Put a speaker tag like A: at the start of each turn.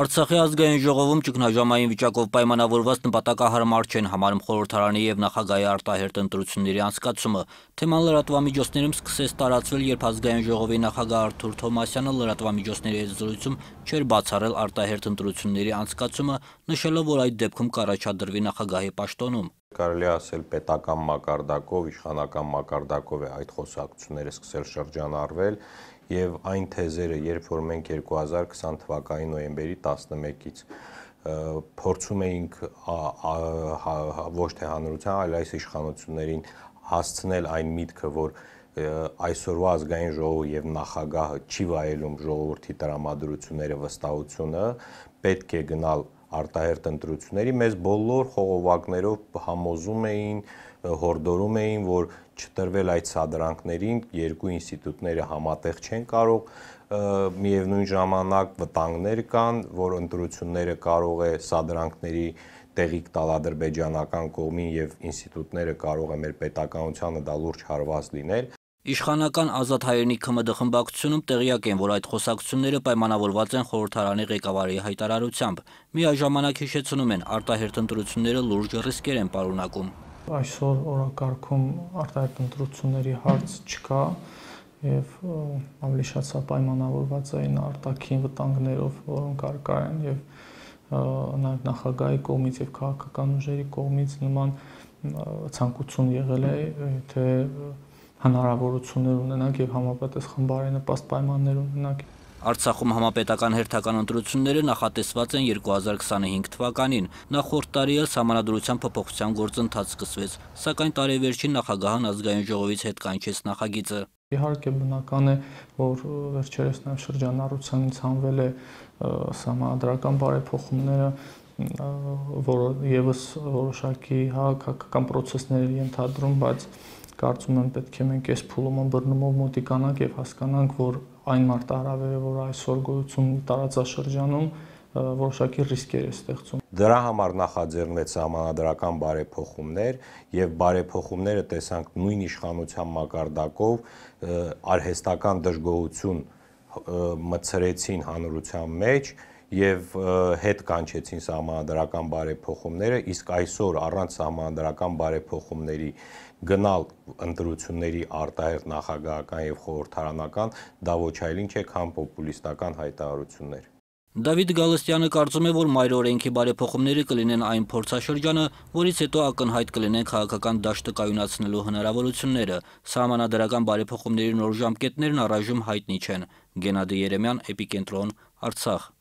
A: Արցախի ազգային ժողովում ճգնաժամային վիճակով պայմանավորված նպատակահարմար չեն համարում խորհրդարանի եւ նախագահի արտահերտ ընտրությունների անցկացումը։ Թեման լրատվամիջոցներում սկսեց տարածվել, երբ ազգային ժողովի նախագահ Արթուր Թոմասյանը լրատվամիջոցների հետ զրույցում չէր բացառել արտահերտ ընտրությունների անցկացումը, նշելով, որ այդ դեպքում կառաջադրվի նախագահի պաշտոնում։
B: Կարելի ասել պետական մակարդակով, իշխանական մակարդակով է այդ խոսակցությունները սկսել շրջանառվել եւ այն թեզերը, երբ որ մենք 2020 թվականի նոյեմբերի 11-ից փորձում էինք հա, հա, ոչ թե հանրության, այլ այս իշխանություններին հասցնել այն միտքը, որ այսօրվա ազգային ժողովը եւ նախագահը չի վայելում ժողովրդի տրամադրությունները, վստահությունը, պետք է գնալ արտահերտ ընտրությունների մեզ բոլոր խողովակներով համոզում էին, հորդորում էին, որ չտրվել այդ սադրանքներին երկու ինստիտուտները համատեղ չեն կարող միևնույն ժամանակ վտանգներ կան, որ ընտրությունները կարող է սադրանքների տեղիք տալ ադրբեջանական կողմին եւ ինստիտուտները կարող է մեր պետականությանը դա լուրջ հարված լինել,
A: Իշխանական ազատ հայերենի ՔՄԴ խմբակցությունում տեղյակ են, որ այդ խոսակցությունները պայմանավորված են խորհրդարանի ղեկավարի հայտարարությամբ։ Միաժամանակ հիշեցնում են, արտահերտ ընտրությունները լուրջ ռիսկեր են պարունակում։
C: Այսօր օրակարգում արտահերտ ընտրությունների հարց չկա եւ ավելի շատ սա պայմանավորված է այն արտաքին վտանգներով, որոնք արկա են եւ նաեւ նախագահի կողմից եւ քաղաքական ուժերի կողմից նման ցանկություն եղել է թե և, հնարավորություններ ունենանք եւ համապատասխան բարենպաստ պայմաններ ունենանք։
A: Արցախում համապետական հերթական ընտրությունները նախատեսված են 2025 թվականին։ Նախորդ տարի էլ համանadrության փոփոխության գործընթաց սկսվեց, սակայն տարեվերջին նախագահան ազգային ժողովից հետ կանչեց նախագիծը։
C: Իհարկե բնական է, որ վերջերս նաև շրջանառությանից հանվել է համադրական բարեփոխումները, որը եւս որոշակի հակական հա-, հա-, պրոցեսներ ենթադրում, բայց և կարծում եմ պետք է մենք այս փուլոման բռնումով մոտիկանանք եւ հասկանանք, որ այն մարտահրավերը, որ այսօր գոյություն ունի տարածաշրջանում, որոշակի ռիսկեր է ստեղծում։
B: Դրա համար նախաձեռնեց համանդրական բարեփոխումներ եւ բարեփոխումները տեսանք նույն իշխանության մակարդակով արհեստական դժգոհություն մցրեցին հանրության մեջ, մեջ եւ հետ կանչեցին համանդրական բարեփոխումները, իսկ այսօր առանց համանդրական բարեփոխումների գնալ ընտրությունների արտահերտ նախագահական եւ խորհրդարանական դա ոչ այլ ինչ է, քան պոպուլիստական հայտարարություններ։
A: Դավիթ Գալստյանը կարծում է, որ մայր օրենքի բարեփոխումները կլինեն այն փորձաշրջանը, որից հետո ակնհայտ կլինեն քաղաքական դաշտը կայունացնելու հնարավորությունները։ Սահմանադրական բարեփոխումների նոր ժամկետներն առայժմ հայտնի չեն։ Գենադի Երեմյան, Էպիկենտրոն, Արցախ։